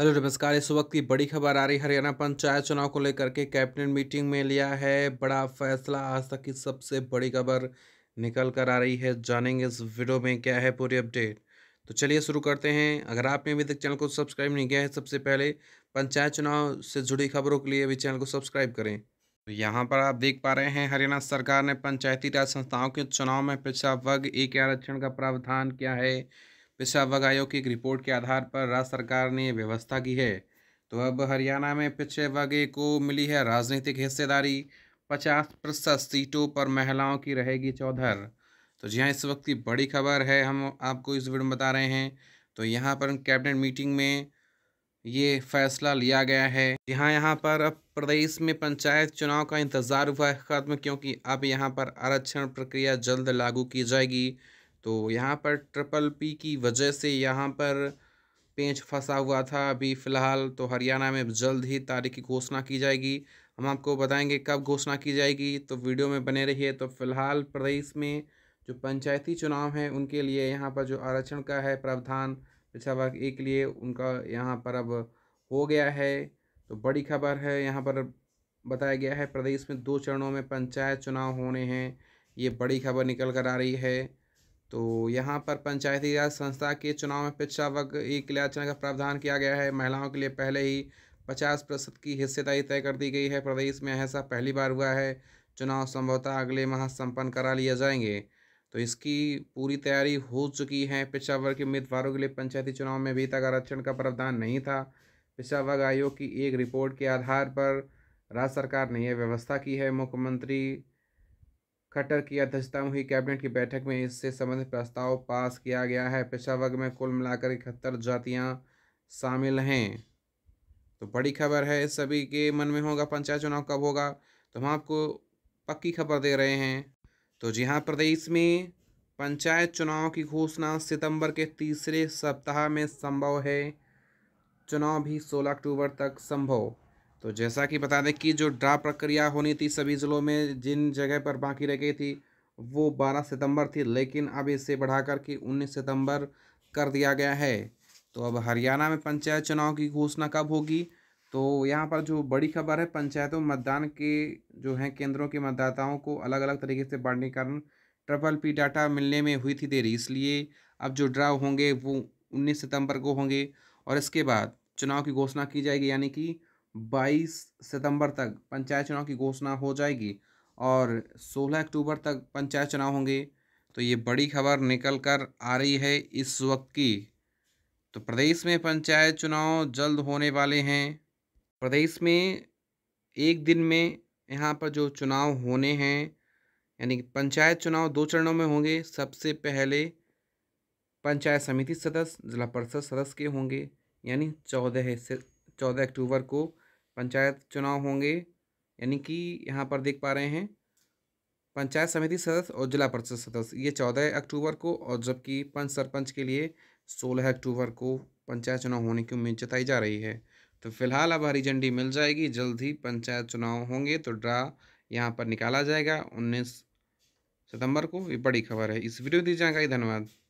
hello नमस्कार इस वक्त की बड़ी खबर आ रही हरियाणा पंचायत चुनाव को लेकर के कैबिनेट मीटिंग में लिया है बड़ा फैसला आज तक की सबसे बड़ी खबर निकल कर आ रही है जानेंगे इस वीडियो में क्या है पूरी अपडेट तो चलिए शुरू करते हैं अगर आपने अभी तक चैनल को सब्सक्राइब नहीं किया है सबसे पहले पंचायत चुनाव से जुड़ी खबरों के लिए अभी चैनल को सब्सक्राइब करें तो यहाँ पर आप देख पा रहे हैं हरियाणा सरकार ने पंचायती राज संस्थाओं के चुनाव में पिछड़ा वर्ग एक के आरक्षण का प्रावधान किया है पेशावर आयोग की एक रिपोर्ट के आधार पर राज्य सरकार ने व्यवस्था की है तो अब हरियाणा में पिछड़े वर्ग को मिली है राजनीतिक हिस्सेदारी पचास प्रतिशत सीटों पर महिलाओं की रहेगी चौधर तो जी हाँ इस वक्त की बड़ी खबर है हम आपको इस वीडियो में बता रहे हैं तो यहाँ पर कैबिनेट मीटिंग में ये फैसला लिया गया है यहाँ यहाँ पर अब प्रदेश में पंचायत चुनाव का इंतज़ार हुआ है ख़त्म क्योंकि अब यहाँ पर आरक्षण प्रक्रिया जल्द लागू की जाएगी तो यहाँ पर ट्रिपल पी की वजह से यहाँ पर पेंच फंसा हुआ था अभी फ़िलहाल तो हरियाणा में जल्द ही तारीख की घोषणा की जाएगी हम आपको बताएंगे कब घोषणा की जाएगी तो वीडियो में बने रहिए तो फिलहाल प्रदेश में जो पंचायती चुनाव हैं उनके लिए यहाँ पर जो आरक्षण का है प्रावधान पिछड़ा वर्ग ए के लिए उनका यहाँ पर अब हो गया है तो बड़ी खबर है यहाँ पर बताया गया है प्रदेश में दो चरणों में पंचायत चुनाव होने हैं ये बड़ी खबर निकल कर आ रही है तो यहाँ पर पंचायती राज संस्था के चुनाव में पिछड़ा वर्ग ई आरक्षण का प्रावधान किया गया है महिलाओं के लिए पहले ही पचास प्रतिशत की हिस्सेदारी तय कर दी गई है प्रदेश में ऐसा पहली बार हुआ है चुनाव संभवतः अगले माह संपन्न करा लिए जाएंगे तो इसकी पूरी तैयारी हो चुकी है पिछड़ा वर्ग के उम्मीदवारों के लिए पंचायती चुनाव में अभी तक आरक्षण का प्रावधान नहीं था पिछड़ा वर्ग आयोग की एक रिपोर्ट के आधार पर राज्य सरकार ने यह व्यवस्था की है मुख्यमंत्री खट्टर की अध्यक्षता में हुई कैबिनेट की बैठक में इससे संबंधित प्रस्ताव पास किया गया है पेशा वर्ग में कुल मिलाकर इकहत्तर जातियां शामिल हैं तो बड़ी खबर है सभी के मन में होगा पंचायत चुनाव कब होगा तो हम आपको पक्की खबर दे रहे हैं तो जी हाँ प्रदेश में पंचायत चुनाव की घोषणा सितंबर के तीसरे सप्ताह में संभव है चुनाव भी सोलह अक्टूबर तक संभव तो जैसा कि बता दें कि जो ड्रा प्रक्रिया होनी थी सभी ज़िलों में जिन जगह पर बाकी रह गई थी वो 12 सितंबर थी लेकिन अब इसे बढ़ाकर करके 19 सितंबर कर दिया गया है तो अब हरियाणा में पंचायत चुनाव की घोषणा कब होगी तो यहाँ पर जो बड़ी खबर है पंचायतों मतदान के जो हैं केंद्रों के मतदाताओं को अलग अलग तरीके से बांटने के कारण ट्रिपल पी डाटा मिलने में हुई थी देरी इसलिए अब जो ड्राव होंगे वो उन्नीस सितंबर को होंगे और इसके बाद चुनाव की घोषणा की जाएगी यानी कि बाईस सितंबर तक पंचायत चुनाव की घोषणा हो जाएगी और सोलह अक्टूबर तक पंचायत चुनाव होंगे तो ये बड़ी खबर निकल कर आ रही है इस वक्त की तो प्रदेश में पंचायत चुनाव जल्द होने वाले हैं प्रदेश में एक दिन में यहाँ पर जो चुनाव होने हैं यानी पंचायत चुनाव दो चरणों में होंगे सबसे पहले पंचायत समिति सदस्य जिला परिषद सदस्य के होंगे यानी चौदह से चौदह अक्टूबर को पंचायत चुनाव होंगे यानी कि यहाँ पर देख पा रहे हैं पंचायत समिति सदस्य और जिला परिषद सदस्य ये चौदह अक्टूबर को और जबकि पंच सरपंच के लिए सोलह अक्टूबर को पंचायत चुनाव होने की उम्मीद जताई जा रही है तो फिलहाल अब हरी झंडी मिल जाएगी जल्द ही पंचायत चुनाव होंगे तो ड्रा यहाँ पर निकाला जाएगा उन्नीस सितंबर को ये बड़ी खबर है इस वीडियो दी जाएगा धन्यवाद